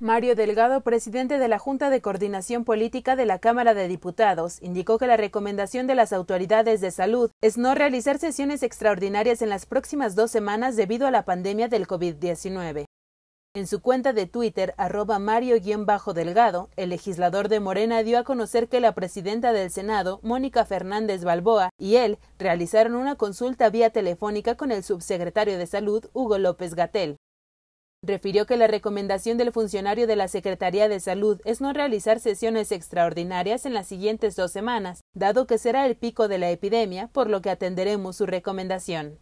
Mario Delgado, presidente de la Junta de Coordinación Política de la Cámara de Diputados, indicó que la recomendación de las autoridades de salud es no realizar sesiones extraordinarias en las próximas dos semanas debido a la pandemia del COVID-19. En su cuenta de Twitter, arroba Mario-Delgado, el legislador de Morena dio a conocer que la presidenta del Senado, Mónica Fernández Balboa, y él realizaron una consulta vía telefónica con el subsecretario de Salud, Hugo López Gatel. Refirió que la recomendación del funcionario de la Secretaría de Salud es no realizar sesiones extraordinarias en las siguientes dos semanas, dado que será el pico de la epidemia, por lo que atenderemos su recomendación.